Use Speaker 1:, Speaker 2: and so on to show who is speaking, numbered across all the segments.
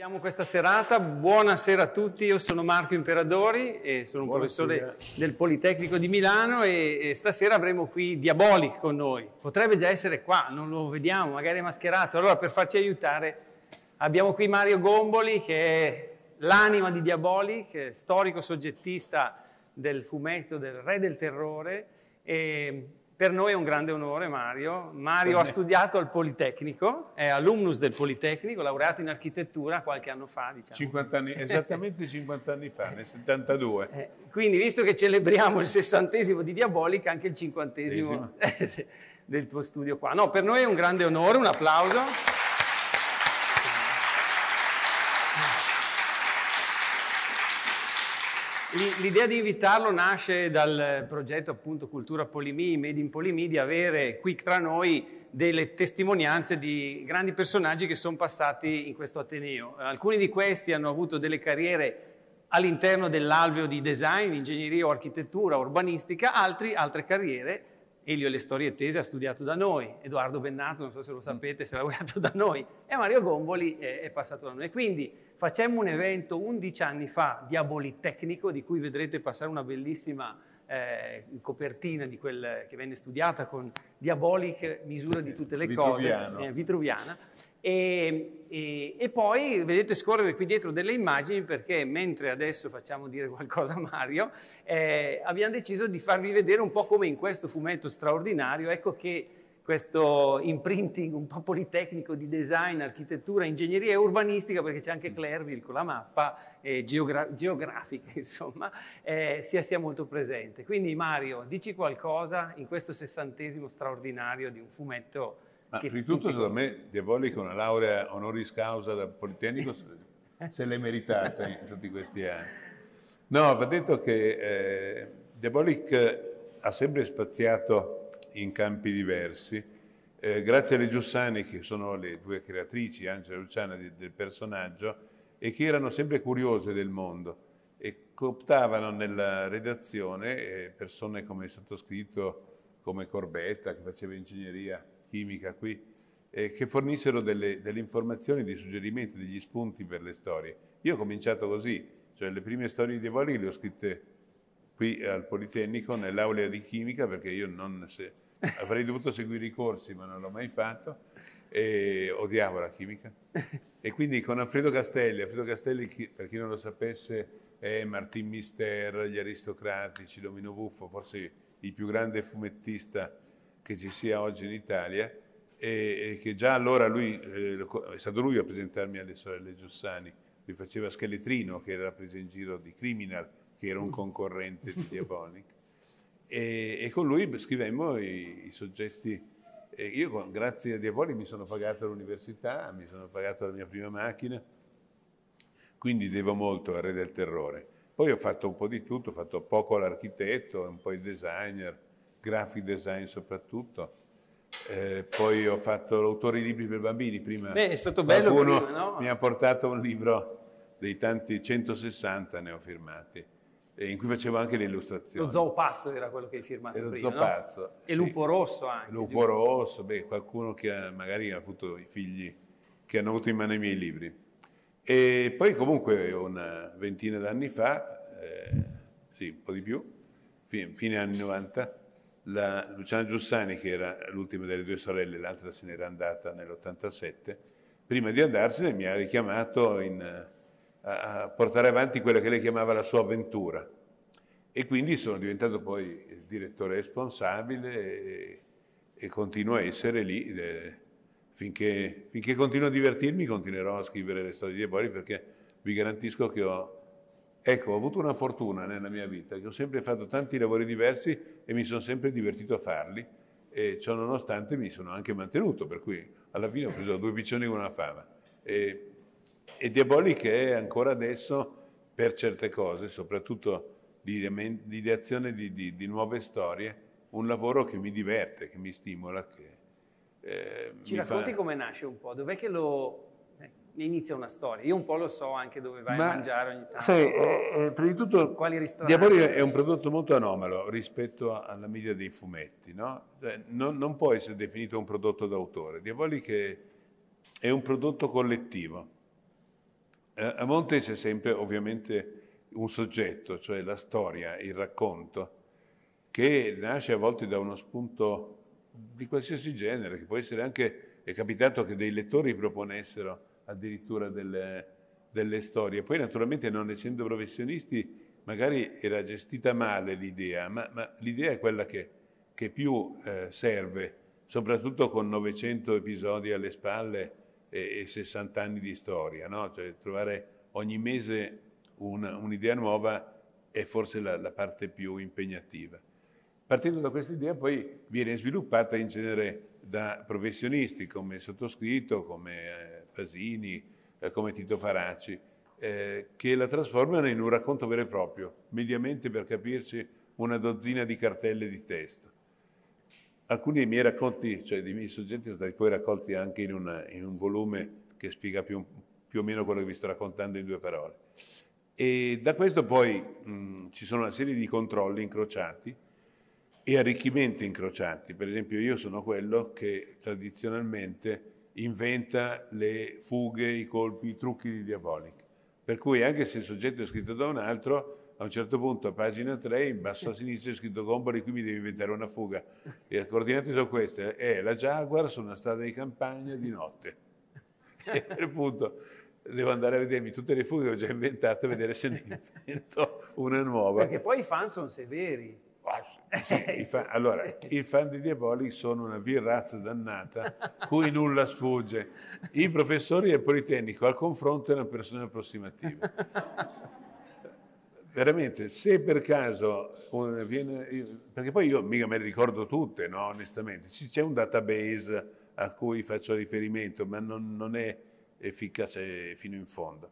Speaker 1: Iniziamo questa serata. Buonasera a tutti, io sono Marco Imperadori e sono un Buonasera. professore del Politecnico di Milano e, e, stasera avremo qui Diabolic con noi. Potrebbe già essere qua, non lo vediamo, magari è mascherato. Allora per farci aiutare abbiamo qui Mario Gomboli che è l'anima di Diabolic, storico soggettista del fumetto del Re del Terrore e per noi è un grande onore Mario. Mario ha studiato al Politecnico, è alumnus del Politecnico, laureato in architettura qualche anno fa. Diciamo. 50 anni, esattamente 50 anni fa, nel 72. Eh, quindi visto che celebriamo il sessantesimo di Diabolica, anche il cinquantesimo del tuo studio qua. No, per noi è un grande onore, un applauso. L'idea di invitarlo nasce dal progetto appunto Cultura Polimi, Made in Polimi, di avere qui tra noi delle testimonianze di grandi personaggi che sono passati in questo Ateneo. Alcuni di questi hanno avuto delle carriere all'interno dell'alveo di design, ingegneria o architettura, urbanistica, altri altre carriere. Elio e le storie tese ha studiato da noi, Edoardo Bennato, non so se lo mm. sapete, si è laureato da noi, e Mario Gomboli è, è passato da noi. Quindi Facemmo un evento 11 anni fa di Abolitecnico, di cui vedrete passare una bellissima eh, copertina di quel che venne studiata con diabolic misura di tutte le Vitruviano. cose, eh, vitruviana. E, e, e, poi vedete scorrere qui dietro delle immagini perché mentre adesso facciamo dire qualcosa a Mario, eh, abbiamo deciso di farvi vedere un po' come in questo fumetto straordinario, ecco che questo imprinting un po' politecnico di design, architettura, ingegneria e urbanistica, perché c'è anche mm. Clerville con la mappa eh, geogra- geografica, insomma, eh, sia, sia molto presente. Quindi Mario, dici qualcosa in questo sessantesimo straordinario di un fumetto
Speaker 2: ma prima di tutto, secondo me, Diaboli con una laurea honoris causa da Politecnico se l'è meritata in tutti questi anni. No, va detto che eh, Diabolic ha sempre spaziato in campi diversi. Eh, grazie alle Giussani, che sono le due creatrici, Angela e Luciana, di, del personaggio, e che erano sempre curiose del mondo e cooptavano nella redazione eh, persone come il sottoscritto, come Corbetta, che faceva ingegneria chimica qui, eh, che fornissero delle, delle informazioni, dei suggerimenti, degli spunti per le storie. Io ho cominciato così, cioè le prime storie di Evoli le ho scritte qui al Politecnico, nell'aula di chimica, perché io non... Se, avrei dovuto seguire i corsi ma non l'ho mai fatto e odiavo la chimica. E quindi con Alfredo Castelli, Alfredo Castelli per chi non lo sapesse è Martin Mister, gli aristocratici, Domino Buffo, forse il più grande fumettista che ci sia oggi in Italia e, e che già allora lui, eh, è stato lui a presentarmi alle sorelle Giussani, lui faceva Scheletrino che era preso in giro di Criminal, che era un concorrente di Diabolic e, e con lui scrivemmo i, i soggetti. E io con, grazie a Diaboli mi sono pagato l'università, mi sono pagato la mia prima macchina, quindi devo molto al Re del Terrore. Poi ho fatto un po' di tutto, ho fatto poco l'architetto, un po' il designer, graphic design soprattutto. Eh, poi ho fatto l'autore di libri per bambini prima. Beh, è stato bello. Prima, no? Mi ha portato un libro dei tanti 160 ne ho firmati eh, in cui facevo anche le illustrazioni. Lo
Speaker 1: zoopazzo era quello che hai firmato e prima, zoopazzo, no? sì. E lupo rosso anche. Lupo giusto?
Speaker 2: rosso, beh, qualcuno che ha, magari ha avuto i figli che hanno avuto in mano i miei libri. E poi comunque una ventina d'anni fa, eh, sì, un po' di più, fine, fine anni 90, la Luciana Giussani, che era l'ultima delle due sorelle, l'altra se n'era andata nell'87, prima di andarsene mi ha richiamato in a portare avanti quella che lei chiamava la sua avventura. E quindi sono diventato poi direttore responsabile e, e continuo a essere lì. Eh, finché, finché, continuo a divertirmi continuerò a scrivere le storie di Ebori perché vi garantisco che ho... Ecco, ho avuto una fortuna nella mia vita, che ho sempre fatto tanti lavori diversi e mi sono sempre divertito a farli e ciò nonostante mi sono anche mantenuto, per cui alla fine ho preso due piccioni con una fama. E, e diabolica è ancora adesso per certe cose, soprattutto l'ideazione di, di, di, nuove storie, un lavoro che mi diverte, che mi stimola. Che, eh, Ci mi racconti fa... come
Speaker 1: nasce un po', dov'è che lo... Eh, inizia una storia, io un po' lo so anche dove vai Ma, a mangiare ogni tanto. Sai, eh, eh prima di tutto, quali ristoranti? Diabolia è un
Speaker 2: prodotto molto anomalo rispetto alla media dei fumetti, no? Eh, non, non, può essere definito un prodotto d'autore. Diabolica è, è un prodotto collettivo eh, a monte c'è sempre ovviamente un soggetto, cioè la storia, il racconto, che nasce a volte da uno spunto di qualsiasi genere, che può essere anche, è capitato che dei lettori proponessero addirittura delle, delle storie. Poi naturalmente non essendo professionisti magari era gestita male l'idea, ma, ma l'idea è quella che, che più eh, serve, soprattutto con 900 episodi alle spalle e, e 60 anni di storia, no? cioè, trovare ogni mese un, un'idea nuova è forse la, la parte più impegnativa. Partendo da questa idea poi viene sviluppata in genere da professionisti come sottoscritto, come eh, Pasini, eh, come Tito Faraci, eh, che la trasformano in un racconto vero e proprio, mediamente per capirci una dozzina di cartelle di testo. Alcuni dei miei racconti, cioè dei miei soggetti, sono stati poi raccolti anche in, una, in un volume che spiega più, più, o meno quello che vi sto raccontando in due parole. E da questo poi mh, ci sono una serie di controlli incrociati e arricchimenti incrociati. Per esempio io sono quello che tradizionalmente inventa le fughe, i colpi, i trucchi di Diabolic. Per cui anche se il soggetto è scritto da un altro, a un certo punto, a pagina 3, in basso a sinistra c'è scritto Gombari, qui mi devi inventare una fuga. E le coordinate sono queste, è eh, la Jaguar su una strada di campagna di notte. E a quel punto devo andare a vedermi tutte le fughe che ho già inventato e vedere se ne invento una nuova. Perché
Speaker 1: poi i fan sono severi. Oh, sì,
Speaker 2: i fan, allora, i fan di Diabolic sono una virrazza dannata cui nulla sfugge. I professori il Politecnico al confronto è una persona approssimativa veramente, se per caso viene, perché poi io mica me le ricordo tutte, no, onestamente, sì, c'è un database a cui faccio riferimento, ma non, non è efficace fino in fondo.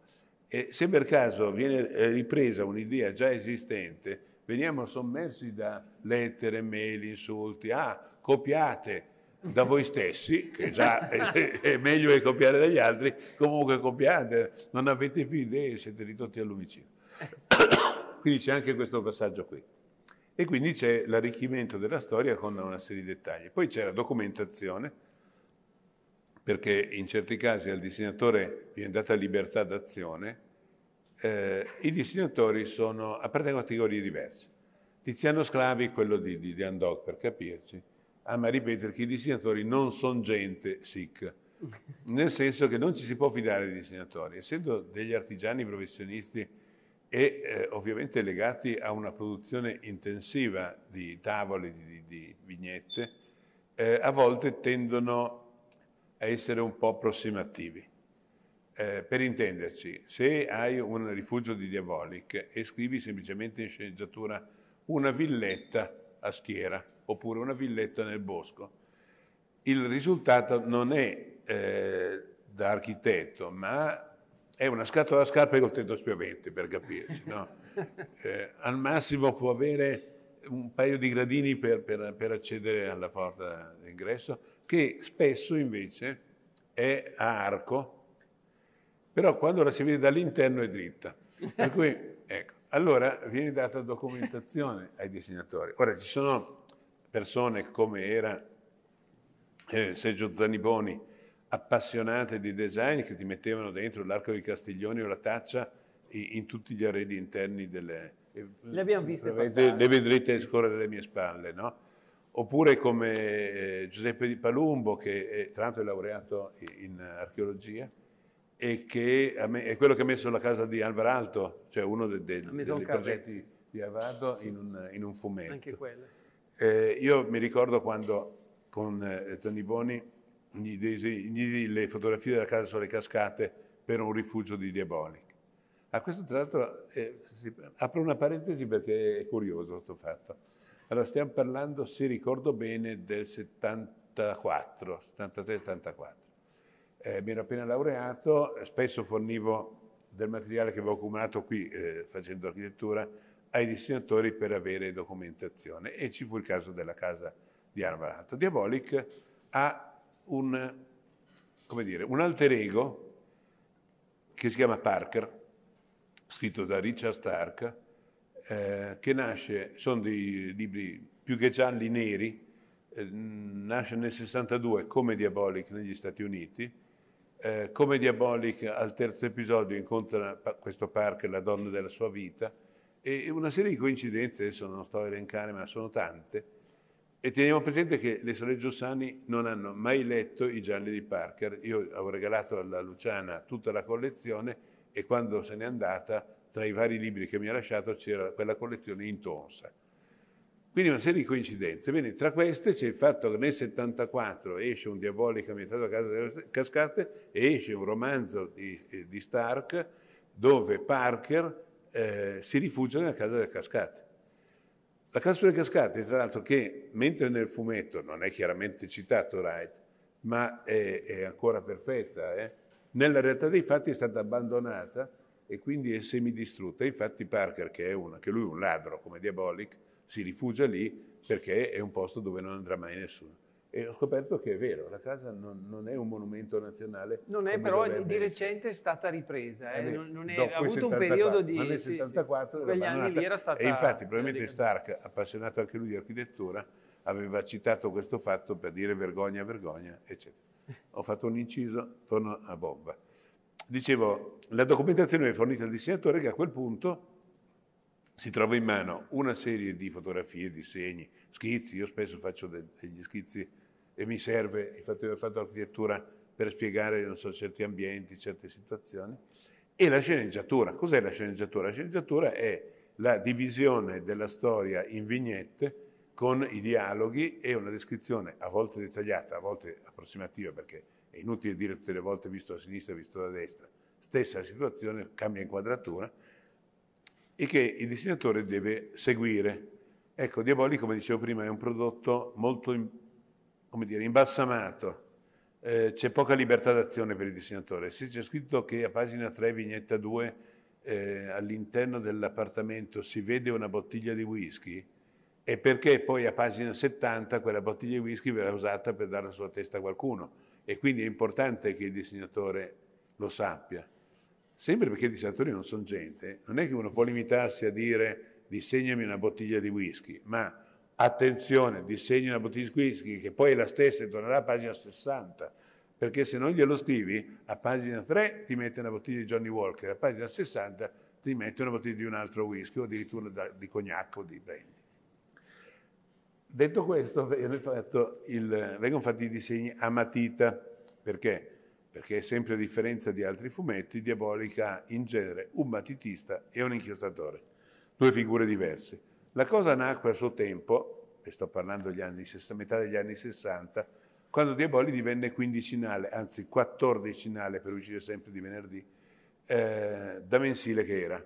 Speaker 2: E se per caso viene eh, ripresa un'idea già esistente, veniamo sommersi da lettere, mail, insulti, ah, copiate da voi stessi, che già è, meglio che copiare dagli altri, comunque copiate, non avete più idee, siete ridotti al lumicino. Ecco. Quindi c'è anche questo passaggio qui. E quindi c'è l'arricchimento della storia con una serie di dettagli. Poi c'è la documentazione, perché in certi casi al disegnatore viene data libertà d'azione, eh, i disegnatori sono, a categorie diverse, Tiziano Sclavi, quello di, di, di Andoc per capirci, ama ripetere che i disegnatori non sono gente sic, nel senso che non ci si può fidare dei disegnatori, essendo degli artigiani professionisti e eh, ovviamente legati a una produzione intensiva di tavole, di, di vignette, eh, a volte tendono a essere un po' approssimativi. Eh, per intenderci, se hai un rifugio di Diabolic e scrivi semplicemente in sceneggiatura una villetta a schiera oppure una villetta nel bosco, il risultato non è eh, da architetto, ma è una scatola da scarpe col tetto spiovente, per capirci. No? Eh, al massimo può avere un paio di gradini per, per, per accedere alla porta d'ingresso, che spesso invece è a arco, però quando la si vede dall'interno è dritta. Per cui, ecco, allora viene data documentazione ai disegnatori. Ora ci sono persone come era eh, Sergio Zaniboni, appassionate di design che ti mettevano dentro l'arco di Castiglioni o la taccia in, tutti gli arredi interni delle... Eh, le abbiamo viste passare. Le vedrete scorrere alle mie spalle, no? Oppure come eh, Giuseppe Di Palumbo, che è, tra l'altro è laureato in archeologia, e che me, è quello che ha messo la casa di Alvaralto, cioè uno de, de, dei Carretti. progetti di Alvarado sì. in, in, un, fumetto. Anche quello. Eh, io mi ricordo quando con eh, Zaniboni gli diedi le fotografie della casa sulle cascate per un rifugio di diabolic. A ah, questo tra l'altro eh, si, apro una parentesi perché è curioso questo fatto. Allora stiamo parlando, se ricordo bene, del 74, 73-74. Eh, mi ero appena laureato, spesso fornivo del materiale che avevo accumulato qui eh, facendo architettura ai disegnatori per avere documentazione e ci fu il caso della casa di Arvalato. Diabolic ha un, dire, un alter ego che si chiama Parker, scritto da Richard Stark, eh, che nasce, sono dei libri più che gialli neri, eh, nasce nel 62 come Diabolic negli Stati Uniti, eh, come Diabolic al terzo episodio incontra questo Parker, la donna della sua vita, e una serie di coincidenze, adesso non sto a elencare ma sono tante, e teniamo presente che le sorelle Giussani non hanno mai letto i gialli di Parker. Io avevo regalato alla Luciana tutta la collezione e quando se n'è andata, tra i vari libri che mi ha lasciato c'era quella collezione in tonsa. Quindi una serie di coincidenze. Bene, tra queste c'è il fatto che nel 74 esce un diabolico ambientato a casa delle cascate e esce un romanzo di, eh, di Stark dove Parker eh, si rifugia nella casa delle cascate la casa sulle cascate, tra l'altro, che mentre nel fumetto non è chiaramente citato Wright, ma è, è ancora perfetta, eh? nella realtà dei fatti è stata abbandonata e quindi è semidistrutta. Infatti Parker, che è una, che lui è un ladro come Diabolic, si rifugia lì perché è un posto dove non andrà mai nessuno e ho scoperto che è vero, la casa non, non è un monumento nazionale. Non è però dovrebbe. di
Speaker 1: recente è stata ripresa, eh? eh non, non è, ha avuto 74, un periodo di... Ma nel 74 sì, quegli anni lì era stata... E infatti
Speaker 2: probabilmente Stark, appassionato anche lui di architettura, aveva citato questo fatto per dire vergogna, vergogna, eccetera. Ho fatto un inciso, torno a bomba. Dicevo, la documentazione è fornita al disegnatore che a quel punto si trova in mano una serie di fotografie, disegni, schizzi, io spesso faccio degli schizzi e mi serve, infatti ho fatto architettura per spiegare so, certi ambienti, certe situazioni, e la sceneggiatura. Cos'è la sceneggiatura? La sceneggiatura è la divisione della storia in vignette con i dialoghi e una descrizione a volte dettagliata, a volte approssimativa, perché è inutile dire tutte le volte visto da sinistra, visto da destra, stessa situazione, cambia inquadratura, e che il disegnatore deve seguire. Ecco, Diaboli, come dicevo prima, è un prodotto molto importante come dire, imbalsamato. Eh, c'è poca libertà d'azione per il disegnatore. Se c'è scritto che a pagina 3, vignetta 2, eh, all'interno dell'appartamento si vede una bottiglia di whisky, è perché poi a pagina 70 quella bottiglia di whisky verrà usata per dare la sua testa a qualcuno. E quindi è importante che il disegnatore lo sappia. Sempre perché i disegnatori non sono gente, non è che uno può limitarsi a dire disegnami una bottiglia di whisky, ma attenzione, disegni una bottiglia di whisky che poi è la stessa e tornerà a pagina 60, perché se non glielo scrivi, a pagina 3 ti mette una bottiglia di Johnny Walker, a pagina 60 ti mette una bottiglia di un altro whisky o addirittura di cognac o di brandy. Detto questo, il, vengono fatti i disegni a matita, perché? Perché sempre a differenza di altri fumetti, Diabolica ha in genere un matitista e un inchiostatore, due figure diverse. La cosa nacque a suo tempo, e sto parlando degli anni, metà degli anni 60, quando Diaboli divenne quindicinale, anzi quattordicinale per uscire sempre di venerdì, eh, da mensile che era.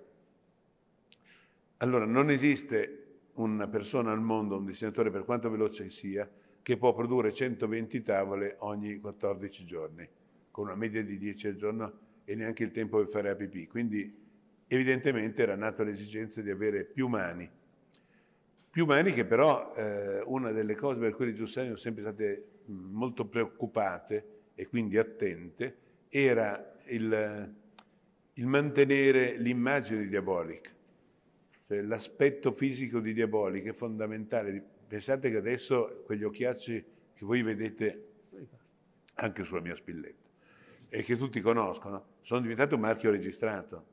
Speaker 2: Allora, non esiste una persona al mondo, un disegnatore per quanto veloce sia, che può produrre 120 tavole ogni 14 giorni, con una media di 10 al giorno e neanche il tempo per fare pipì. Quindi evidentemente era nata l'esigenza di avere più mani più maniche, però eh, una delle cose per cui le Giussani sono sempre state molto preoccupate e quindi attente era il, il mantenere l'immagine di Diabolic, cioè l'aspetto fisico di Diabolic è fondamentale. Pensate che adesso quegli occhiacci che voi vedete anche sulla mia spilletta e che tutti conoscono sono diventati un marchio registrato.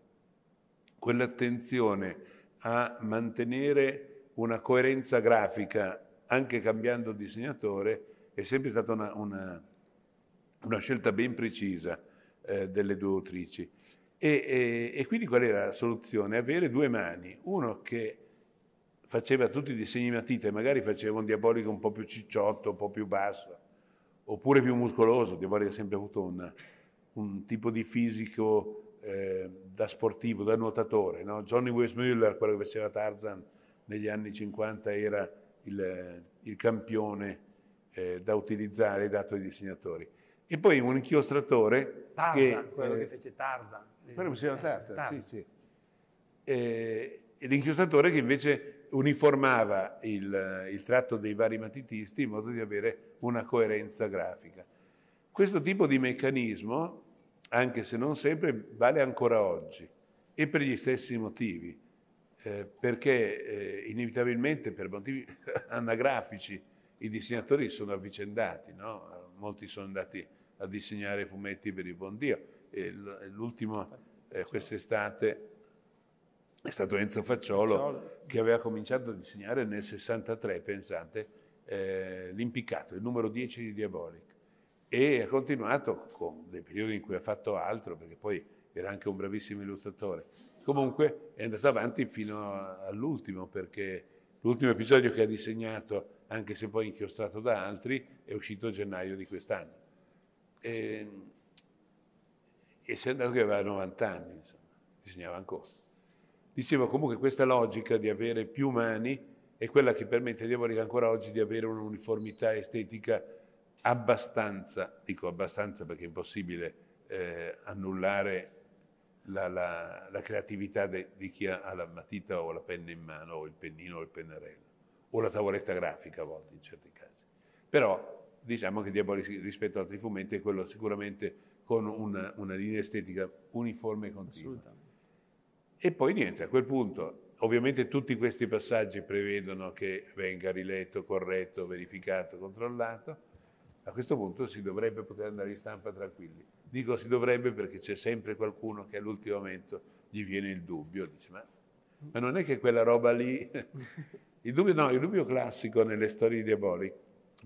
Speaker 2: Quell'attenzione a mantenere una coerenza grafica, anche cambiando disegnatore, è sempre stata una, una, una scelta ben precisa eh, delle due autrici. E, e, e, quindi qual era la soluzione? Avere due mani, uno che faceva tutti i disegni matita e magari faceva un diabolico un po' più cicciotto, un po' più basso, oppure più muscoloso, diabolico ha sempre avuto una, un tipo di fisico eh, da sportivo, da nuotatore, no? Johnny Westmuller, quello che faceva Tarzan, negli anni 50 era il, il campione eh, da utilizzare dato ai disegnatori. E poi un inchiostratore Tarzan, che, quello eh, che
Speaker 1: fece Tarzan. Però si Tarzan, Tarzan. sì, sì.
Speaker 2: Eh, l'inchiostratore che invece uniformava il, il tratto dei vari matitisti in modo di avere una coerenza grafica. Questo tipo di meccanismo, anche se non sempre, vale ancora oggi e per gli stessi motivi. Eh, perché eh, inevitabilmente per motivi anagrafici i disegnatori sono avvicendati, no? molti sono andati a disegnare fumetti per il buon Dio. l'ultimo eh, quest'estate è stato Enzo Facciolo, che aveva cominciato a disegnare nel 63, pensate, eh, l'impiccato, il numero 10 di Diabolic e ha continuato con dei periodi in cui ha fatto altro perché poi era anche un bravissimo illustratore Comunque è andato avanti fino all'ultimo, perché l'ultimo episodio che ha disegnato, anche se poi inchiostrato da altri, è uscito a gennaio di quest'anno. E, e si è andato che aveva 90 anni, insomma, disegnava ancora. Dicevo comunque questa logica di avere più mani è quella che permette a Diabolica ancora oggi di avere un'uniformità estetica abbastanza, dico abbastanza perché è impossibile eh, annullare la, la, la creatività de, di chi ha, la matita o la penna in mano, o il pennino o il pennarello, o la tavoletta grafica a volte in certi casi. Però diciamo che Diaboli rispetto ad altri fumetti è quello sicuramente con una, una linea estetica uniforme e continua. E poi niente, a quel punto ovviamente tutti questi passaggi prevedono che venga riletto, corretto, verificato, controllato a questo punto si dovrebbe poter andare in stampa tranquilli. Dico si dovrebbe perché c'è sempre qualcuno che all'ultimo momento gli viene il dubbio, dice ma, ma non è che quella roba lì... il, dubbio, no, il dubbio classico nelle storie diaboliche,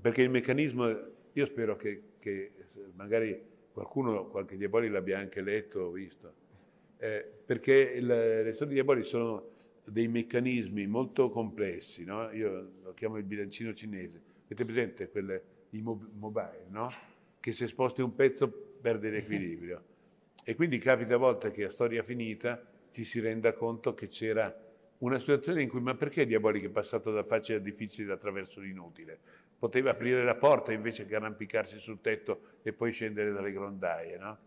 Speaker 2: perché il meccanismo, io spero che, che magari qualcuno, qualche diabolico l'abbia anche letto o visto, eh, perché il, le storie diaboliche sono dei meccanismi molto complessi, no? io lo chiamo il bilancino cinese, avete presente quelle di mobile, no? che se sposti un pezzo perde l'equilibrio. E quindi capita a volte che a storia finita ci si renda conto che c'era una situazione in cui ma perché Diabolico è passato da facile a difficile attraverso l'inutile? Poteva aprire la porta invece che arrampicarsi sul tetto e poi scendere dalle grondaie, no?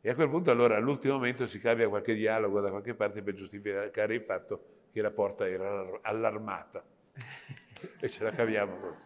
Speaker 2: E a quel punto allora all'ultimo momento si cambia qualche dialogo da qualche parte per giustificare il fatto che la porta era allarmata. E ce la caviamo così.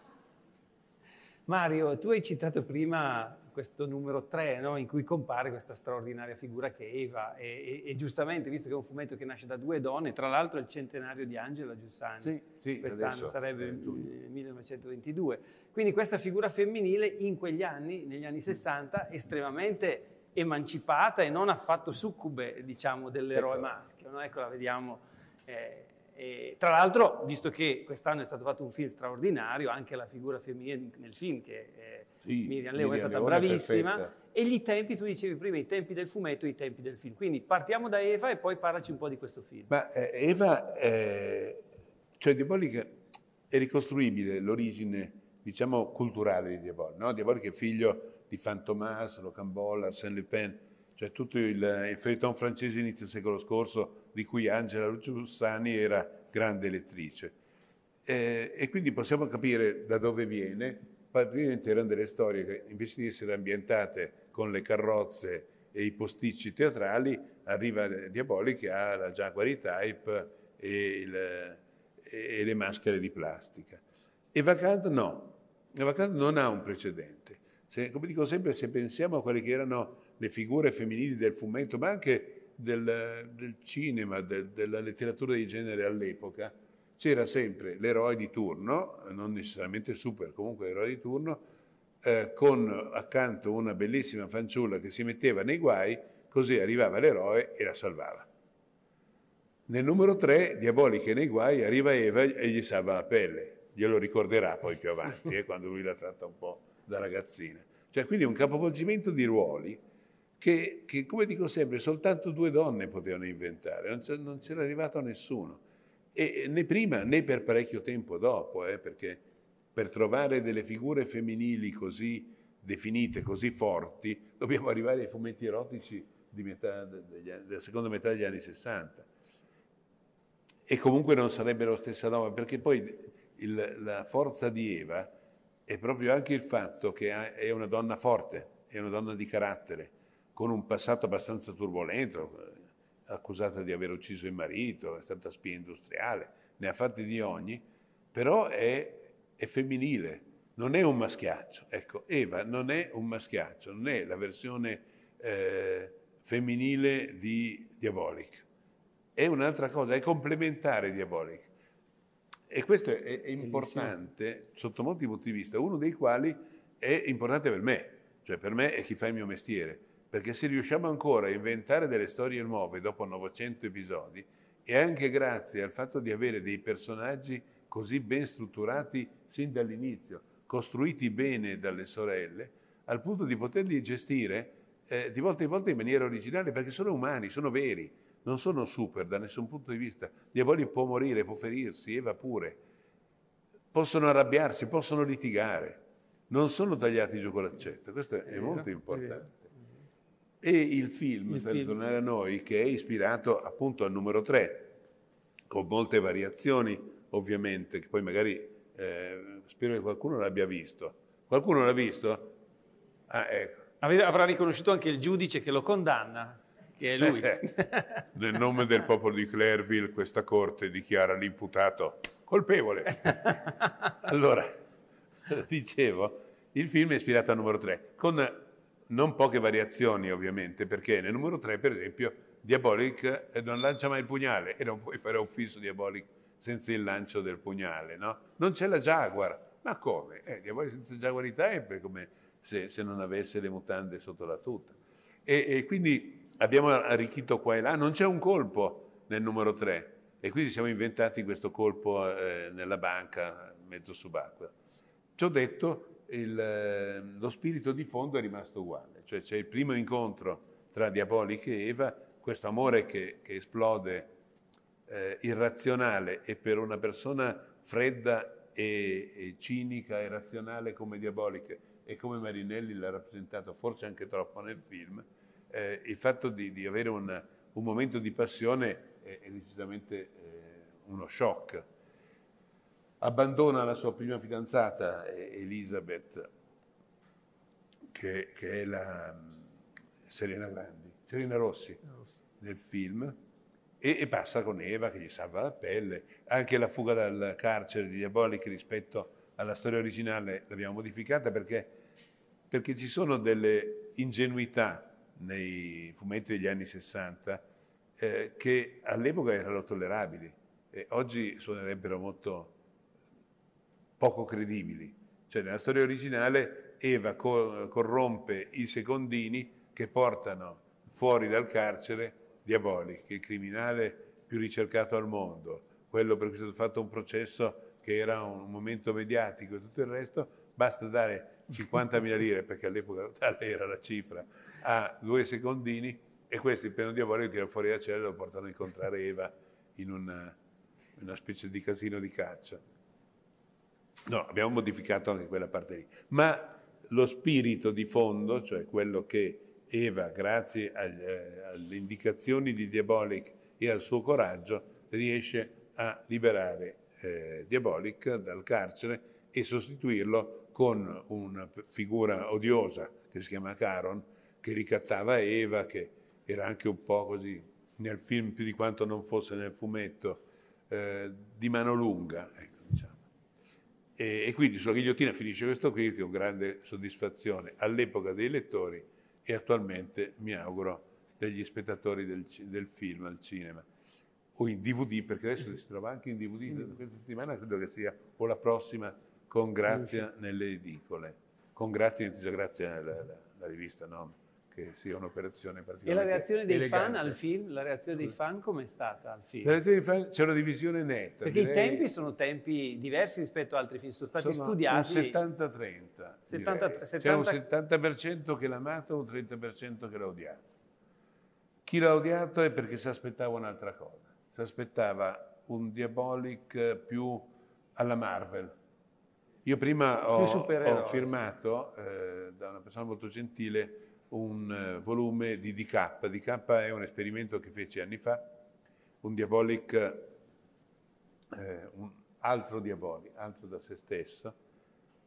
Speaker 1: Mario, tu hai citato prima questo numero 3, no? in cui compare questa straordinaria figura che è Eva, e, e, e, giustamente, visto che è un fumetto che nasce da due donne, tra l'altro è il centenario di Angela Giussani, sì, sì, quest'anno adesso, sarebbe eh, il 1922, quindi questa figura femminile in quegli anni, negli anni 60, estremamente emancipata e non affatto succube, diciamo, dell'eroe ecco. maschio, no? ecco la vediamo... Eh, e, tra l'altro, visto che quest'anno è stato fatto un film straordinario, anche la figura femminile nel film, che eh, sì, Miriam Leone è stata Leone bravissima, è e gli tempi, tu dicevi prima, i tempi del fumetto e i tempi del film. Quindi partiamo da Eva e poi parlaci un po' di questo film. Ma
Speaker 2: eh, Eva, eh, cioè Diabolica, è ricostruibile l'origine, diciamo, culturale di Diabolica. No? Diabolica è figlio di Fantomas, Rocambola, Arsène Lupin, cioè tutto il, il feuilleton francese inizio secolo scorso, di cui Angela Luciussani era grande lettrice. Eh, e quindi possiamo capire da dove viene, praticamente erano delle storie che invece di essere ambientate con le carrozze e i posticci teatrali, arriva eh, Diaboli che ha la Jaguar E-Type e, il, e le maschere di plastica. E Vacant no, e Vacant non ha un precedente. Se, come dico sempre, se pensiamo a quelli che erano le figure femminili del fumetto, ma anche del, del cinema, del, della letteratura di genere all'epoca, c'era sempre l'eroe di turno, non necessariamente super, comunque l'eroe di turno, eh, con accanto una bellissima fanciulla che si metteva nei guai, così arrivava l'eroe e la salvava. Nel numero 3, Diaboliche nei guai, arriva Eva e gli salva la pelle. Glielo ricorderà poi più avanti, eh, quando lui la tratta un po' da ragazzina. Cioè, quindi un capovolgimento di ruoli che, che, come dico sempre, soltanto due donne potevano inventare, non, c'era arrivato nessuno. E né prima né per parecchio tempo dopo, eh, perché per trovare delle figure femminili così definite, così forti, dobbiamo arrivare ai fumetti erotici metà degli, della seconda metà degli anni 60. E comunque non sarebbe la stessa roba, perché poi il, la forza di Eva è proprio anche il fatto che è una donna forte, è una donna di carattere, con un passato abbastanza turbolento, eh, accusata di aver ucciso il marito, è stata spia industriale, ne ha fatti di ogni, però è, è femminile, non è un maschiaccio. Ecco, Eva non è un maschiaccio, non è la versione eh, femminile di Diabolic. È un'altra cosa, è complementare Diabolic. E questo è, è importante Bellissimo. sotto molti punti di vista, uno dei quali è importante per me, cioè per me è chi fa il mio mestiere perché se riusciamo ancora a inventare delle storie nuove dopo 900 episodi, è anche grazie al fatto di avere dei personaggi così ben strutturati sin dall'inizio, costruiti bene dalle sorelle, al punto di poterli gestire eh, di volta in volta in maniera originale, perché sono umani, sono veri, non sono super da nessun punto di vista. Diavoli può morire, può ferirsi, Eva pure. Possono arrabbiarsi, possono litigare. Non sono tagliati giù con l'accetta, questo è, è molto importante. E il film, il per film. tornare a noi, che è ispirato appunto al numero 3, con molte variazioni ovviamente, che poi magari eh, spero che qualcuno l'abbia visto. Qualcuno l'ha visto? Ah, ecco. Avrà riconosciuto anche il
Speaker 1: giudice che lo condanna, che è lui.
Speaker 2: Eh, nel nome del popolo di Clairville questa corte dichiara l'imputato
Speaker 1: colpevole.
Speaker 2: allora, dicevo, il film è ispirato al numero 3, con non poche variazioni ovviamente, perché nel numero 3 per esempio Diabolic eh, non lancia mai il pugnale e non puoi fare un fisso Diabolic senza il lancio del pugnale, no? Non c'è la Jaguar, ma come? Eh, Diabolic senza Jaguar tempo è come se, se, non avesse le mutande sotto la tuta. E, e quindi abbiamo arricchito qua e là, non c'è un colpo nel numero 3 e quindi siamo inventati questo colpo eh, nella banca mezzo subacquea. Ciò detto, il, ehm, lo spirito di fondo è rimasto uguale, cioè c'è il primo incontro tra Diabolica e Eva, questo amore che, che esplode eh, irrazionale e per una persona fredda e, e cinica e razionale come Diabolica e come Marinelli l'ha rappresentato forse anche troppo nel film, eh, il fatto di, di avere una, un momento di passione è, è decisamente eh, uno shock abbandona la sua prima fidanzata eh, Elizabeth, che, che è la mm, Serena Grandi, Serena Rossi, Rossi. nel film, e, e, passa con Eva che gli salva la pelle. Anche la fuga dal carcere di Diabolic rispetto alla storia originale l'abbiamo modificata perché, perché ci sono delle ingenuità nei fumetti degli anni 60 eh, che all'epoca erano tollerabili e oggi suonerebbero molto poco credibili. Cioè nella storia originale Eva corrompe i secondini che portano fuori dal carcere Diabolic, il criminale più ricercato al mondo, quello per cui è stato fatto un processo che era un momento mediatico e tutto il resto, basta dare 50.000 lire, perché all'epoca tale era la cifra, a due secondini e questi il piano diabolico tira fuori la cella e lo portano a incontrare Eva in una, una specie di casino di caccia. No, abbiamo modificato anche quella parte lì. Ma lo spirito di fondo, cioè quello che Eva, grazie agli, eh, alle indicazioni di Diabolic e al suo coraggio, riesce a liberare eh, Diabolic dal carcere e sostituirlo con una figura odiosa che si chiama Caron, che ricattava Eva, che era anche un po' così nel film più di quanto non fosse nel fumetto, eh, di mano lunga. Ecco. E, e quindi sulla ghigliottina finisce questo qui che è una grande soddisfazione all'epoca dei lettori e attualmente mi auguro degli spettatori del, del film al cinema o in DVD, perché adesso si trova anche in DVD, sì. questa settimana credo che sia, o la prossima, con Grazia sì. nelle edicole, con Grazia, grazie alla, eh, alla, alla rivista, no? che sia un'operazione particolare. E la reazione dei elegante. fan al
Speaker 1: film? La reazione dei fan com'è stata al film? La reazione
Speaker 2: dei fan c'è una divisione netta. Perché direi... i tempi
Speaker 1: sono tempi diversi rispetto ad altri film, sono stati sono studiati. Un 70-30. C'è un
Speaker 2: 70% che l'ha amato, un 30% che l'ha odiato. Chi l'ha odiato è perché si aspettava un'altra cosa. Si aspettava un diabolic più alla Marvel. Io prima ho, ho firmato eh, da una persona molto gentile un eh, volume di DK. DK è un esperimento che fece anni fa, un diabolic, eh, un altro diabolic, altro da se stesso,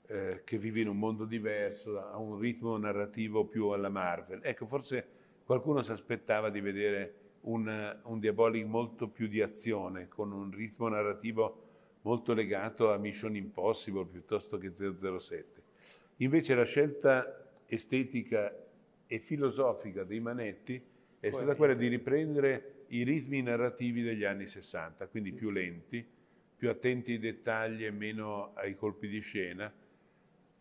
Speaker 2: eh, che vive in un mondo diverso, ha un ritmo narrativo più alla Marvel. Ecco, forse qualcuno si aspettava di vedere un, un diabolic molto più di azione, con un ritmo narrativo molto legato a Mission Impossible piuttosto che 007. Invece la scelta estetica e filosofica dei Manetti è stata quella di riprendere i ritmi narrativi degli anni 60, quindi più lenti, più attenti ai dettagli e meno ai colpi di scena,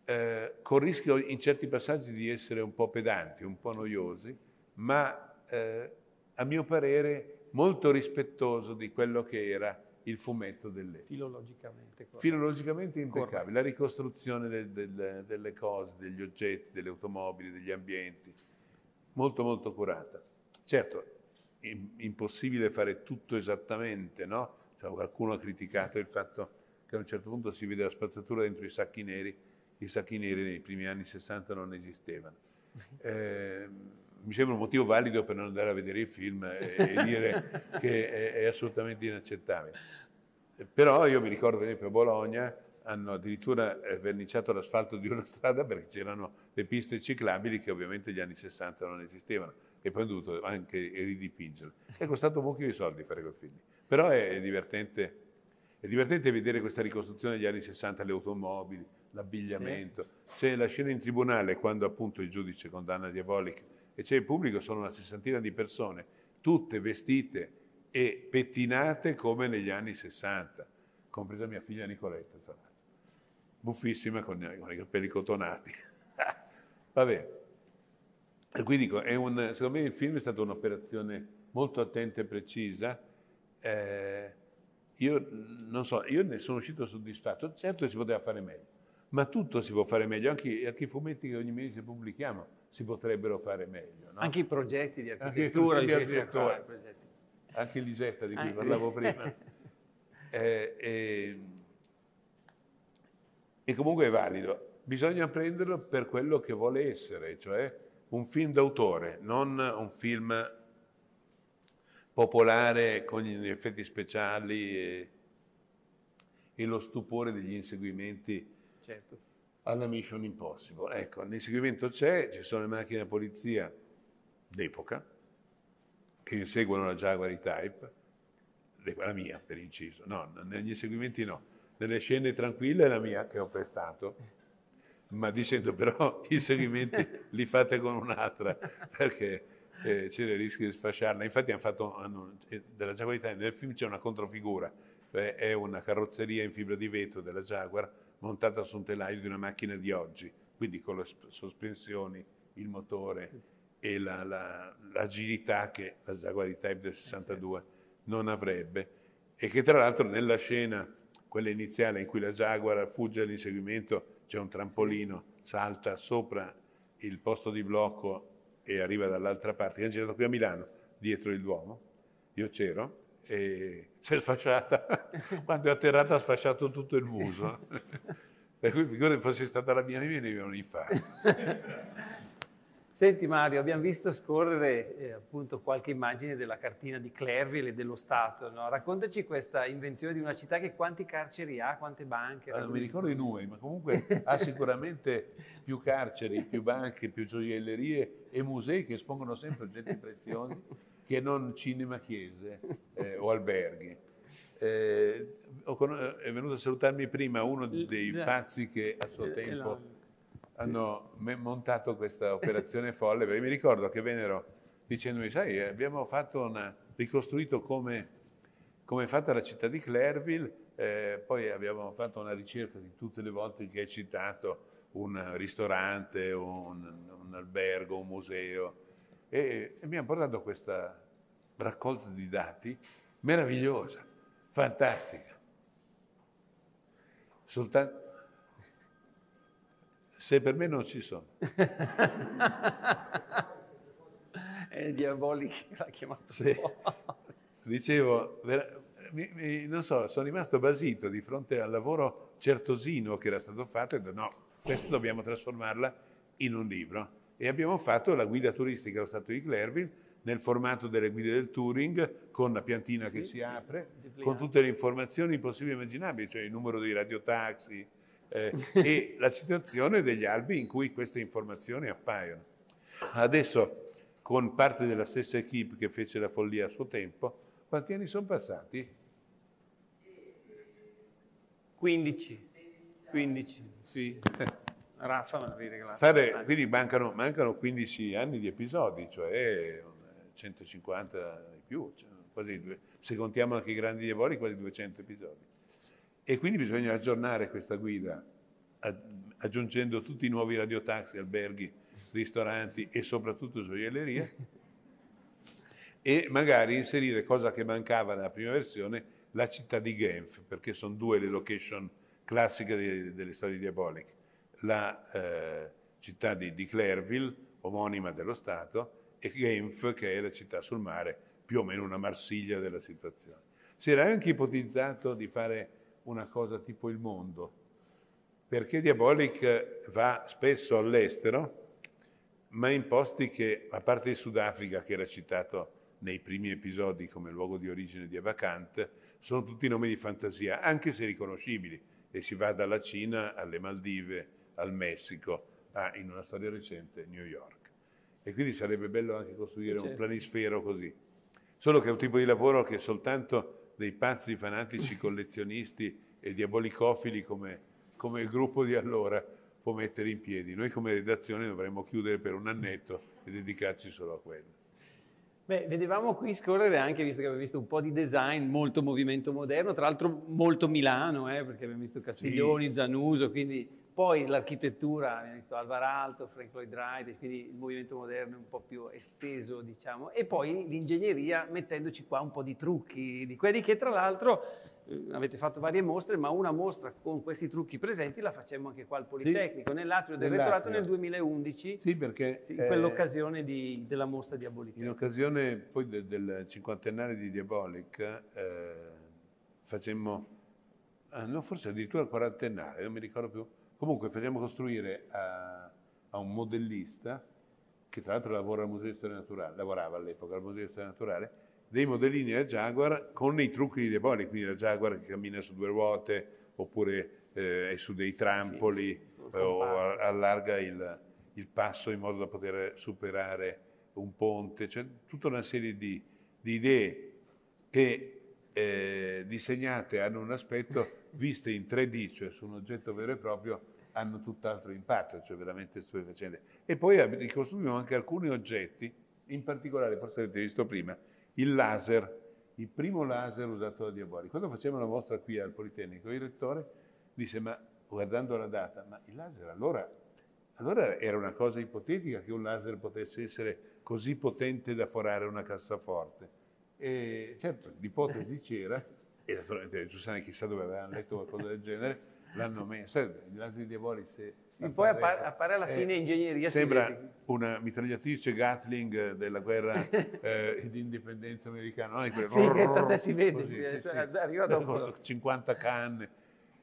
Speaker 2: eh, con il rischio in certi passaggi di essere un po' pedanti, un po' noiosi, ma eh, a mio parere molto rispettoso di quello che era il fumetto dell'epoca.
Speaker 1: Filologicamente. Filologicamente impeccabile.
Speaker 2: Corretto. La ricostruzione del, del, delle cose, degli oggetti, delle automobili, degli ambienti, molto molto curata. Certo, è impossibile fare tutto esattamente, no? Cioè, qualcuno ha criticato il fatto che a un certo punto si vede la spazzatura dentro i sacchi neri, i sacchi neri nei primi anni 60 non esistevano. eh, mi sembra un motivo valido per non andare a vedere il film e, e dire che è, è, assolutamente inaccettabile. Però io mi ricordo, per esempio, a Bologna hanno addirittura eh, verniciato l'asfalto di una strada perché c'erano le piste ciclabili che ovviamente negli anni 60 non esistevano e poi hanno dovuto anche ridipingerle. È costato un mucchio di soldi fare quel film, però è divertente, è divertente vedere questa ricostruzione degli anni 60, le automobili, l'abbigliamento. Sì. C'è la scena in tribunale quando appunto il giudice condanna Diabolic e c'è il pubblico, sono una sessantina di persone, tutte vestite e pettinate come negli anni 60, compresa mia figlia Nicoletta, tra l'altro, buffissima con, con i capelli cotonati. Va bene. E quindi dico, un, secondo me il film è stata un'operazione molto attenta e precisa. Eh, io non so, io ne sono uscito soddisfatto. Certo che si poteva fare meglio, ma tutto si può fare meglio, anche, anche i fumetti che ogni mese pubblichiamo si potrebbero fare meglio. No?
Speaker 1: Anche i progetti di architettura. Anche, di architettura,
Speaker 2: anche Lisetta di cui anche. parlavo prima. eh, eh, e comunque è valido. Bisogna prenderlo per quello che vuole essere, cioè un film d'autore, non un film popolare con gli effetti speciali e, e lo stupore degli inseguimenti certo. alla Mission Impossible. Ecco, l'inseguimento c'è, ci sono le macchine di polizia d'epoca che inseguono la Jaguar E-Type, la mia per inciso, no, negli inseguimenti no, nelle scene tranquille è la mia che ho prestato ma dicendo però gli inseguimenti li fate con un'altra perché eh, c'era il rischio di sfasciarla. Infatti hanno fatto, hanno, eh, della Jaguar E-Type, nel film c'è una controfigura, cioè è una carrozzeria in fibra di vetro della Jaguar montata su un telaio di una macchina di oggi, quindi con le sospensioni, il motore e la, la, l'agilità che la Jaguar E-Type del 62 eh, certo. non avrebbe e che tra l'altro nella scena, quella iniziale in cui la Jaguar fugge all'inseguimento, c'è un trampolino, salta sopra il posto di blocco e arriva dall'altra parte, che hanno girato qui a Milano, dietro il Duomo, io c'ero, e si è sfasciata, quando è atterrata ha sfasciato tutto il muso. per cui figurati fosse stata la mia, mi veniva un infarto.
Speaker 1: Senti Mario, abbiamo visto scorrere eh, appunto qualche immagine della cartina di Clerville e dello Stato. No? Raccontaci questa invenzione di una città che quanti carceri ha, quante banche? Allora, non mi ricordo
Speaker 2: i numeri, ma comunque ha sicuramente più carceri, più banche, più gioiellerie e musei che espongono sempre oggetti preziosi che non cinema chiese eh, o alberghi. Eh, è venuto a salutarmi prima uno dei pazzi che a suo eh, tempo hanno montato questa operazione folle, perché mi ricordo che vennero dicendomi, sai, abbiamo fatto una, ricostruito come, come, è fatta la città di Clairville, eh, poi abbiamo fatto una ricerca di tutte le volte che hai citato un ristorante, un, un albergo, un museo, e, e mi hanno portato questa raccolta di dati meravigliosa, fantastica. Soltanto se per me non ci sono.
Speaker 1: È diabolico che l'ha chiamato. Sì.
Speaker 2: Dicevo, mi, mi, non so, sono rimasto basito di fronte al lavoro certosino che era stato fatto e ho detto no, questo dobbiamo trasformarla in un libro. E abbiamo fatto la guida turistica allo Stato di Clerville nel formato delle guide del touring, con la piantina sì, che si apre, con tutte le informazioni possibili e immaginabili, cioè il numero dei radiotaxi, eh, e la citazione degli albi in cui queste informazioni appaiono. Adesso, con parte della stessa equip che fece la follia a suo tempo, quanti anni sono passati? 15. 15. Sì.
Speaker 1: Raffa me l'avevi regalato.
Speaker 2: quindi mancano, mancano, 15 anni di episodi, cioè 150 e più, cioè quasi, se contiamo anche i grandi diavoli, quasi 200 episodi. E quindi bisogna aggiornare questa guida aggiungendo tutti i nuovi radiotaxi, alberghi, ristoranti e soprattutto gioiellerie e magari inserire cosa che mancava nella prima versione, la città di Genf, perché sono due le location classiche delle, delle storie diaboliche, la eh, città di, di Clairville, omonima dello Stato, e Genf, che è la città sul mare, più o meno una Marsiglia della situazione. Si era anche ipotizzato di fare una cosa tipo il mondo, perché Diabolic va spesso all'estero, ma in posti che, a parte il Sudafrica che era citato nei primi episodi come luogo di origine di Avacant, sono tutti nomi di fantasia, anche se riconoscibili, e si va dalla Cina alle Maldive, al Messico, a, in una storia recente, New York. E quindi sarebbe bello anche costruire certo. un planisfero così. Solo che è un tipo di lavoro che soltanto dei pazzi fanatici collezionisti e diabolicofili come, come il gruppo di allora può mettere in piedi. Noi come redazione dovremmo chiudere per un annetto e dedicarci solo a quello.
Speaker 1: Beh, vedevamo qui scorrere anche, visto che abbiamo visto un po' di design, molto movimento moderno, tra l'altro molto Milano, eh, perché abbiamo visto Castiglioni, sì. Zanuso, quindi poi l'architettura, abbiamo visto Aalto, Frank Lloyd Wright, quindi il movimento moderno è un po' più esteso, diciamo, e poi l'ingegneria mettendoci qua un po' di trucchi, di quelli che tra l'altro eh, avete fatto varie mostre, ma una mostra con questi trucchi presenti la facemmo anche qua al Politecnico, sì, nell'atrio del rettorato nel 2011, sì, perché, sì, in eh, quell'occasione eh, di, della mostra Diabolic.
Speaker 2: In occasione poi del, del cinquantennario di Diabolic eh, facemmo, ah, no, forse addirittura quarantennale, non mi ricordo più, Comunque facciamo costruire a, eh, a un modellista, che tra l'altro lavora al Museo di Storia Naturale, lavorava all'epoca al Museo di Storia Naturale, dei modellini da Jaguar con i trucchi di De Boni, quindi la Jaguar che cammina su due ruote oppure eh, è su dei trampoli sì, sì, eh, o allarga il, il, passo in modo da poter superare un ponte, cioè tutta una serie di, di idee che eh, disegnate hanno un aspetto, viste in 3D, cioè su un oggetto vero e proprio, hanno tutt'altro impatto, cioè veramente stupefacente. E poi ricostruiamo anche alcuni oggetti, in particolare, forse avete visto prima, il laser, il primo laser usato da Diabori. Quando facevamo la mostra qui al Politecnico, il rettore disse, ma guardando la data, ma il laser allora, allora era una cosa ipotetica che un laser potesse essere così potente da forare una cassaforte. E certo, l'ipotesi c'era, e naturalmente Giussani chissà dove avevano letto qualcosa del genere, l'hanno messo. Gli eh, altri devori se...
Speaker 1: se poi appare, appare, alla fine eh, ingegneria. Sembra si
Speaker 2: una mitragliatrice Gatling della guerra eh, di indipendenza americana. No? Quelle, sì, rrr, che si vede, così, eh, sì, sì. arriva dopo. 50 canne.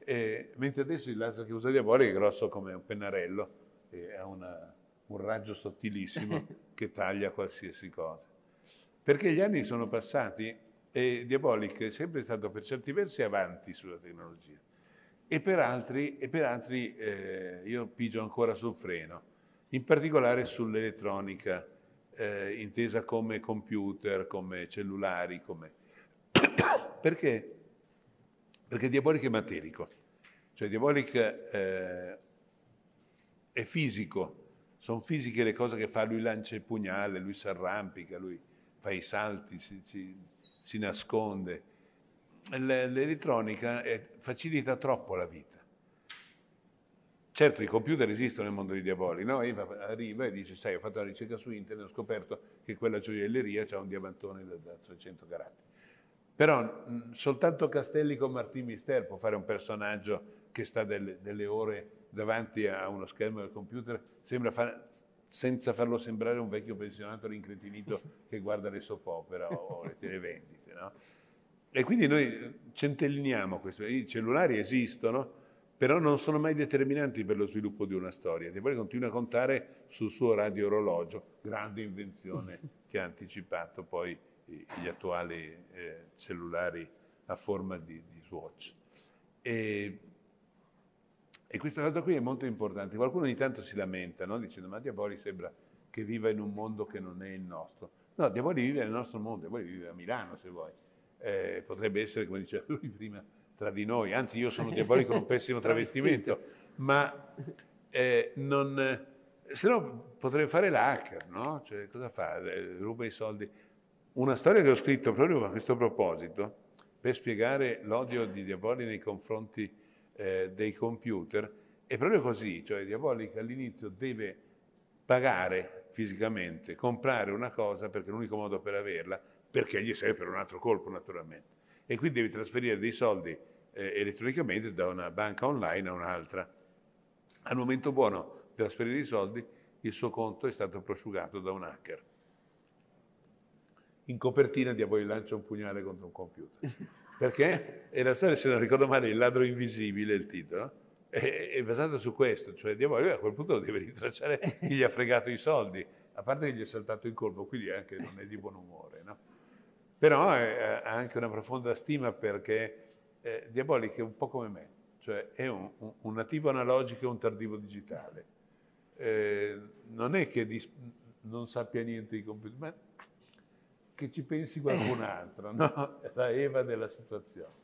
Speaker 2: Eh, mentre adesso il laser che usa Diaboli è grosso come un pennarello, e ha una, un raggio sottilissimo che taglia qualsiasi cosa. Perché gli anni sono passati e Diabolic è sempre stato per certi versi avanti sulla tecnologia e per altri, e per altri eh, io pigio ancora sul freno, in particolare sull'elettronica, eh, intesa come computer, come cellulari, come... Perché? Perché Diabolic è materico, cioè Diabolic eh, è fisico, sono fisiche le cose che fa, lui lancia il pugnale, lui si arrampica, lui fa i salti, si, si, si nasconde l'elettronica eh, facilita troppo la vita. Certo, i computer esistono nel mondo dei diavoli, no? Eva arriva e dice, sai, ho fatto una ricerca su internet, ho scoperto che quella gioielleria ha un diamantone da, 300 carati. Però mh, soltanto Castelli con Martì Mister può fare un personaggio che sta delle, delle ore davanti a uno schermo del computer, sembra fare senza farlo sembrare un vecchio pensionato rincretinito che guarda le soap opera o le televendite. No? E quindi noi centelliniamo questo. I cellulari esistono, però non sono mai determinanti per lo sviluppo di una storia. De Bois continua a contare sul suo radio orologio, grande invenzione che ha anticipato poi gli attuali eh, cellulari a forma di, di swatch. E, e, questa cosa qui è molto importante. Qualcuno ogni tanto si lamenta no? dicendo ma Diaboli sembra che viva in un mondo che non è il nostro. No, Diaboli vive nel nostro mondo, Diaboli vive a Milano se vuoi eh, potrebbe essere, come diceva lui prima, tra di noi, anzi io sono diabolico, con un pessimo travestimento, ma eh, non, eh, se no potrebbe fare l'hacker, no? Cioè, cosa fa? Eh, ruba i soldi. Una storia che ho scritto proprio a questo proposito, per spiegare l'odio di Diaboli nei confronti eh, dei computer, è proprio così, cioè Diabolica all'inizio deve pagare fisicamente, comprare una cosa perché è l'unico modo per averla, perché gli serve per un altro colpo naturalmente. E quindi devi trasferire dei soldi eh, elettronicamente da una banca online a un'altra. Al momento buono di trasferire i soldi, il suo conto è stato prosciugato da un hacker. In copertina di a voi lancia un pugnale contro un computer. Perché? E la storia, se non ricordo male, Il ladro invisibile il titolo eh, eh, è basata su questo, cioè Diavorio a quel punto deve rintracciare chi gli ha fregato i soldi, a parte che gli è saltato in colpo, quindi anche non è di buon umore. No? Però ha anche una profonda stima perché eh, Diabolic è un po' come me, cioè è un, un, nativo analogico e un tardivo digitale. Eh, non è che dis- non sappia niente di computer, ma
Speaker 1: che ci pensi qualcun altro, no? la Eva della situazione.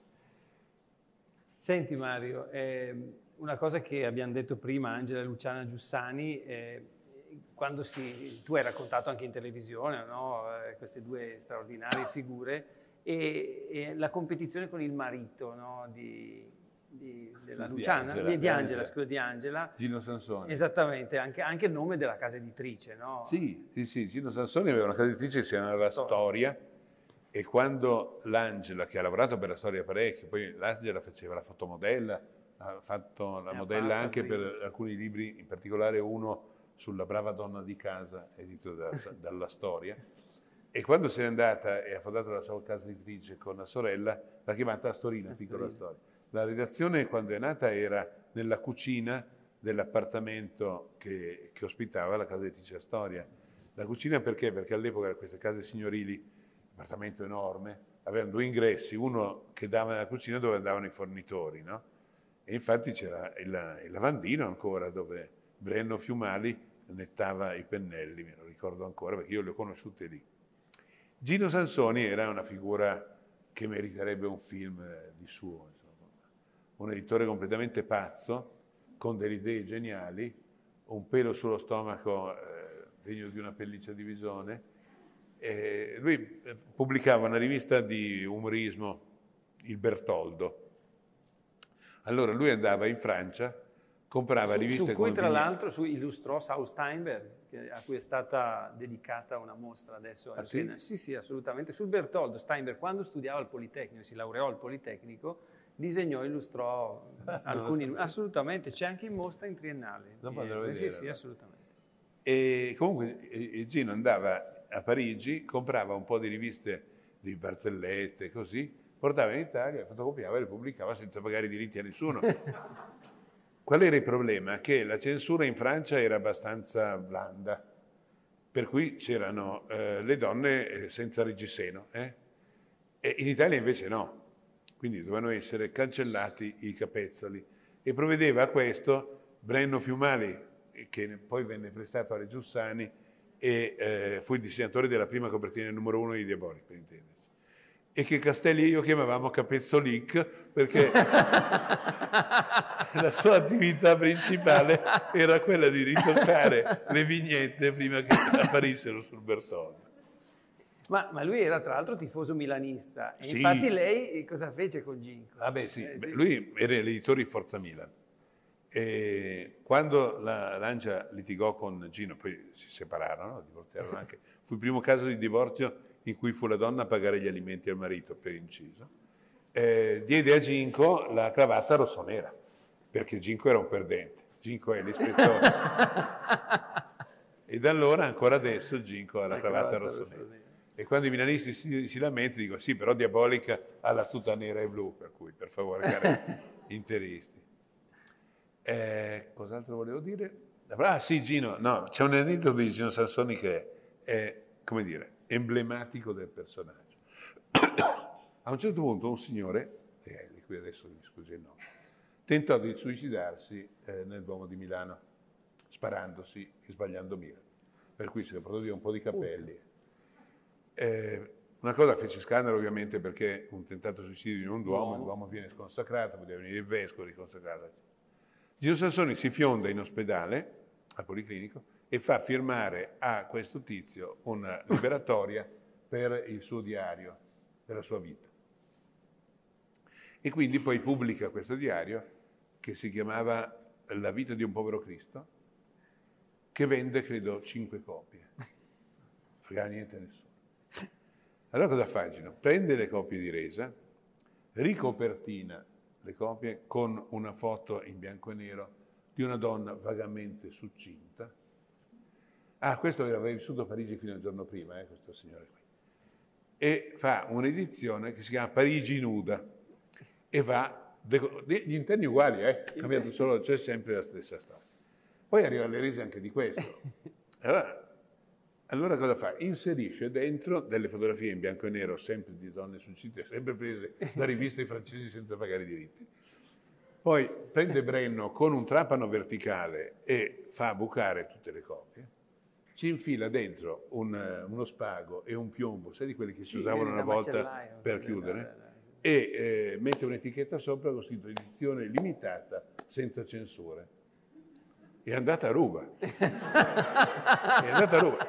Speaker 1: Senti Mario, ehm una cosa che abbiamo detto prima, Angela e Luciana Giussani, eh, quando si, tu hai raccontato anche in televisione no? Eh, queste due straordinarie figure e, e, la competizione con il marito no? di, di, della Luciana, di Angela, di, di Angela, Angela. scusa, di Angela. Gino Sansone. Esattamente, anche, anche, il nome della casa editrice, no?
Speaker 2: Sì, sì, sì, Gino Sansone aveva una casa editrice che si chiamava Storia. Storia e quando l'Angela, che ha lavorato per la Storia parecchio, poi l'Angela faceva la fotomodella, ha fatto la modella anche qui. per alcuni libri, in particolare uno sulla brava donna di casa, edito da, dalla storia. E quando se n'è andata e ha fondato la sua casa editrice con la sorella, l'ha chiamata Astorina, piccola Astorina. La redazione quando è nata era nella cucina dell'appartamento che, che ospitava la casa editrice Astoria. La cucina perché? Perché all'epoca queste case signorili, appartamento enorme, avevano due ingressi, uno che dava nella cucina dove andavano i fornitori, no? E infatti c'era il, il lavandino ancora dove Brenno Fiumali nettava i pennelli, me lo ricordo ancora perché io le ho conosciute lì. Gino Sansoni era una figura che meriterebbe un film eh, di suo, insomma. un editore completamente pazzo, con delle idee geniali, un pelo sullo stomaco eh, degno di una pelliccia di bisone. Eh, lui pubblicava una rivista di umorismo, il Bertoldo, allora lui andava in Francia, comprava su, riviste... Su cui tra l'altro
Speaker 1: su illustrò South Steinberg, a cui è stata dedicata una mostra adesso. Ah, sì? sì, sì, assolutamente. Sul Bertoldo Steinberg, quando studiava al Politecnico, si laureò al Politecnico, disegnò, illustrò ah, alcuni... Assolutamente, c'è anche in mostra in triennale. Non potrò vedere. Eh, sì, sì, assolutamente.
Speaker 2: E comunque Gino andava a Parigi, comprava un po' di riviste di barzellette, così, portava in Italia, fotocopiava e le pubblicava senza pagare i diritti a nessuno. Qual era il problema? Che la censura in Francia era abbastanza blanda, per cui c'erano eh, le donne eh, senza reggiseno. Eh? E in Italia invece no, quindi dovevano essere cancellati i capezzoli. E provvedeva a questo Brenno Fiumali, che poi venne prestato alle Giussani e eh, fu il disegnatore della prima copertina numero uno di Diabolic, per intendere e che Castelli e io chiamavamo Capezzo Lick perché la sua attività principale era quella di ritoccare le vignette prima che apparissero sul Bertoldo.
Speaker 1: Ma, ma, lui era tra l'altro tifoso milanista e sì. infatti lei cosa fece con Ginco?
Speaker 2: Ah sì. Eh, lui era l'editore di Forza Milan. E quando la Lancia litigò con Gino, poi si separarono, divorziarono anche, fu il primo caso di divorzio in cui fu la donna a pagare gli alimenti al marito, per inciso, eh, diede a Ginko la cravatta rossonera, perché Ginko era un perdente, Ginko è l'ispettore. e da allora, ancora adesso, Ginko ha la, la cravatta, cravatta rossonera. rossonera. E quando i milanisti si, si lamentano, dico sì, però Diabolica ha la tuta nera e blu, per cui per favore, cari interisti. Eh, cos'altro volevo dire? Ah sì, Gino, no, c'è un aneddoto di Gino Sansoni che è, eh, come dire, emblematico del personaggio. A un certo punto un signore, eh, di cui adesso mi scusi il nome, tentò di suicidarsi eh, nel Duomo di Milano, sparandosi e sbagliando mira. Per cui si ne portò via un po' di capelli. Eh, una cosa fece scandalo ovviamente perché un tentato suicidio in un Duomo, no. Duomo viene sconsacrato, poteva venire il vescovo riconsacrato. Gino Sansoni si fionda in ospedale, al Policlinico, e fa firmare a questo tizio una liberatoria per il suo diario della sua vita. E quindi poi pubblica questo diario che si chiamava La vita di un povero Cristo, che vende, credo, cinque copie. Non frega niente a nessuno. Allora cosa fa Gino? Prende le copie di resa, ricopertina le copie con una foto in bianco e nero di una donna vagamente succinta, Ah, questo aveva vissuto a Parigi fino al giorno prima, eh, questo signore qui. E fa un'edizione che si chiama Parigi nuda e va, gli interni uguali, eh, cambiato solo, c'è sempre la stessa storia. Poi arriva alle rese anche di questo. Allora, allora cosa fa? Inserisce dentro delle fotografie in bianco e nero, sempre di donne suicide, sempre prese da riviste francesi senza pagare i diritti. Poi prende Brenno con un trapano verticale e fa bucare tutte le copie ci infila dentro un, eh, uno spago e un piombo, sai di quelli che si sì, usavano una volta per chiudere, e eh, mette un'etichetta sopra con scritto edizione limitata, senza censure. È andata a ruba. è andata a ruba.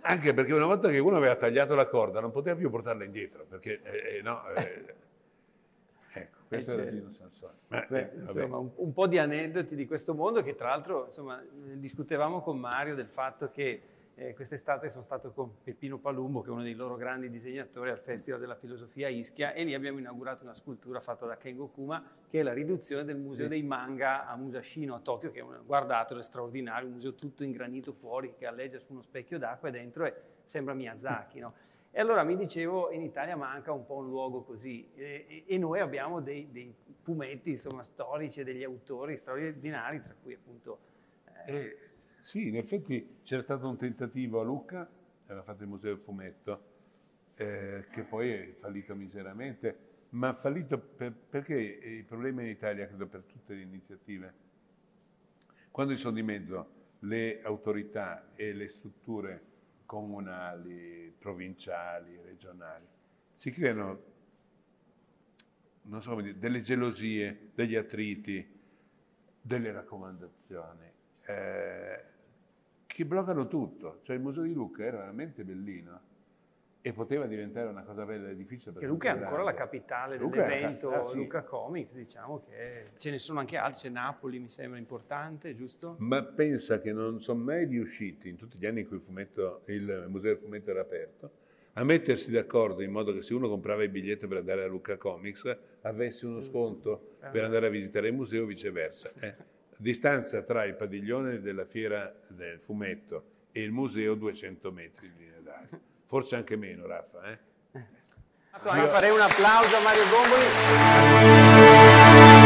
Speaker 2: Anche perché una volta che uno aveva tagliato la corda non poteva più portarla indietro, perché eh, eh no... Eh, questo era eh, eh, Gino Sansoni. Beh, Beh, insomma, un,
Speaker 1: un, po' di aneddoti di questo mondo che tra l'altro insomma, eh, discutevamo con Mario del fatto che eh, quest'estate sono stato con Peppino Palumbo, che è uno dei loro grandi disegnatori al Festival della Filosofia Ischia, e lì abbiamo inaugurato una scultura fatta da Kengo Kuma, che è la riduzione del Museo sì. dei Manga a Musashino a Tokyo, che è un, guardatelo, è straordinario, un museo tutto in granito fuori, che alleggia su uno specchio d'acqua e dentro è, sembra Miyazaki, no? E allora mi dicevo, in Italia manca un po' un luogo così e, e noi abbiamo dei, dei fumetti insomma, storici, degli autori straordinari, tra cui appunto...
Speaker 2: Eh... Eh, sì, in effetti c'era stato un tentativo a Lucca, era fatto il Museo del Fumetto, eh, che poi è fallito miseramente, ma fallito per, perché il problema in Italia, credo per tutte le iniziative, quando ci sono di mezzo le autorità e le strutture comunali, provinciali, regionali. Si creano, non so delle gelosie, degli attriti, delle raccomandazioni eh, che bloccano tutto. Cioè il Museo di Lucca era veramente bellino e poteva diventare una cosa bella e difficile. Perché Luca è ancora la
Speaker 1: capitale Luca dell'evento la, ah, sì. Luca Comics, diciamo che ce ne sono anche altri, c'è Napoli mi sembra importante, giusto?
Speaker 2: Ma pensa che non sono mai riusciti in tutti gli anni in cui il, fumetto, il museo del fumetto era aperto a mettersi d'accordo in modo che se uno comprava il biglietto per andare a Luca Comics avesse uno mm. sconto mm. per andare a visitare il museo o viceversa. Eh, distanza tra il padiglione della fiera del fumetto e il museo 200 metri di linea d'aria forse anche meno Raffa. Eh?
Speaker 1: Io... Farei un applauso a Mario Gomboli.